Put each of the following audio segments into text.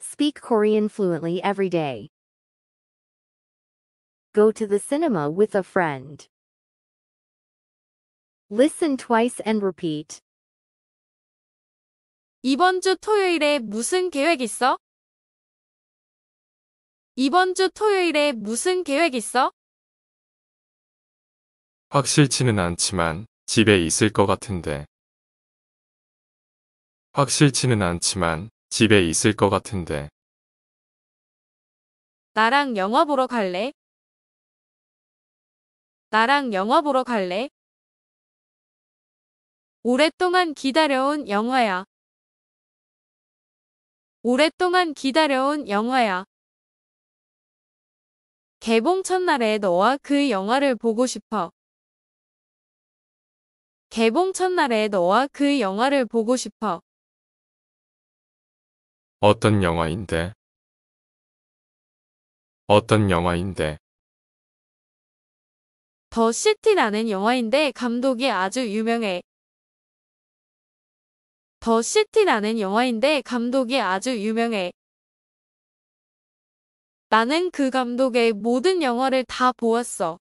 Speak Korean fluently every day. Go to the cinema with a friend. Listen twice and repeat. 이번 주 토요일에 무슨 계획 있어? 이번 주 토요일에 무슨 계획 있어? 확실치는 않지만 집에 있을 것 같은데. 확실치는 않지만 집에 있을 것 같은데. 나랑 영화 보러 갈래? 나랑 영화 보러 갈래? 오랫동안 기다려온 영화야. 오랫동안 기다려온 영화야. 개봉 첫날에 너와 그 영화를 보고 싶어. 개봉 첫날에 너와 그 영화를 보고 싶어. 어떤 영화인데 어떤 영화인데 더 시티라는 영화인데 감독이 아주 유명해 더 시티라는 영화인데 감독이 아주 유명해 나는 그 감독의 모든 영화를 다 보았어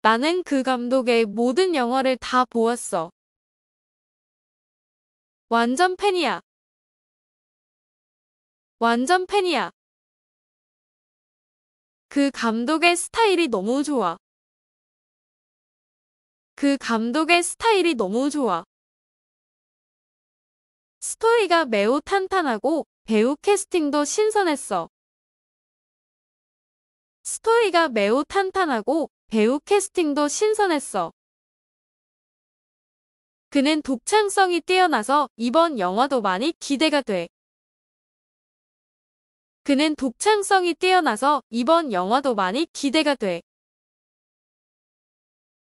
나는 그 감독의 모든 영화를 다 보았어 완전 팬이야 완전 팬이야. 그 감독의 스타일이 너무 좋아. 그 감독의 스타일이 너무 좋아. 스토리가 매우 탄탄하고 배우 캐스팅도 신선했어. 스토리가 매우 탄탄하고 배우 캐스팅도 신선했어. 그는 독창성이 뛰어나서 이번 영화도 많이 기대가 돼. 그는 독창성이 뛰어나서 이번 영화도 많이 기대가 돼.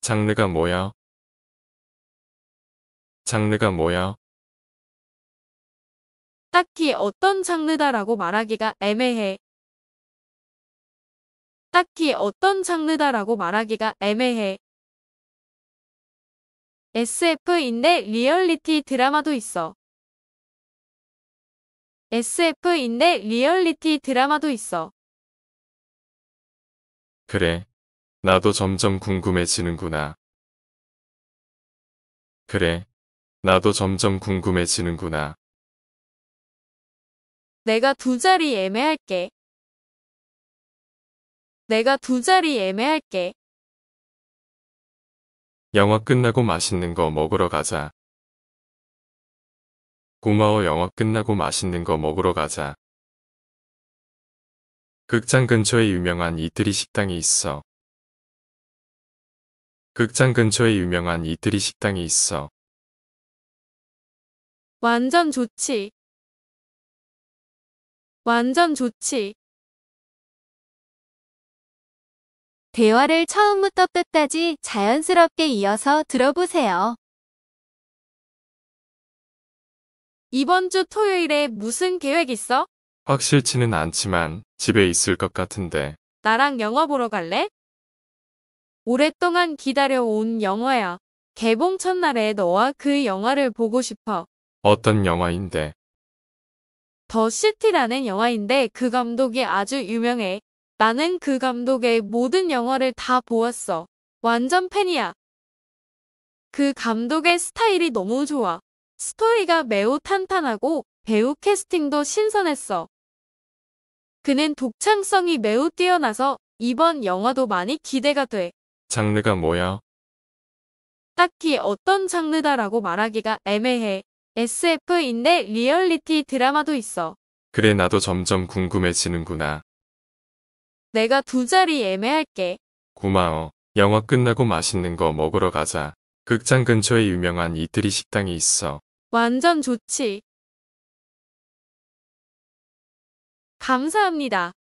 장르가 뭐야? 장르가 뭐야? 딱히 어떤 장르다라고 말하기가 애매해. 딱히 어떤 장르다라고 말하기가 애매해. SF인데 리얼리티 드라마도 있어. s f 인내 리얼리티 드라마도 있어. 그래. 나도 점점 궁금해지는구나. 그래. 나도 점점 궁금해지는구나. 내가 두 자리 애매할게. 내가 두 자리 애매할게. 영화 끝나고 맛있는 거 먹으러 가자. 고마워 영업 끝나고 맛있는 거 먹으러 가자. 극장 근처에 유명한 이틀이 식당이 있어. 극장 근처에 유명한 이틀이 식당이 있어. 완전 좋지. 완전 좋지. 대화를 처음부터 끝까지 자연스럽게 이어서 들어보세요. 이번 주 토요일에 무슨 계획 있어? 확실치는 않지만 집에 있을 것 같은데 나랑 영화 보러 갈래? 오랫동안 기다려온 영화야. 개봉 첫날에 너와 그 영화를 보고 싶어. 어떤 영화인데 더 시티라는 영화인데 그 감독이 아주 유명해. 나는 그 감독의 모든 영화를 다 보았어. 완전 팬이야. 그 감독의 스타일이 너무 좋아. 스토리가 매우 탄탄하고 배우 캐스팅도 신선했어. 그는 독창성이 매우 뛰어나서 이번 영화도 많이 기대가 돼. 장르가 뭐야? 딱히 어떤 장르다라고 말하기가 애매해. SF인데 리얼리티 드라마도 있어. 그래 나도 점점 궁금해지는구나. 내가 두 자리 애매할게. 고마워. 영화 끝나고 맛있는 거 먹으러 가자. 극장 근처에 유명한 이틀이 식당이 있어. 완전 좋지. 감사합니다.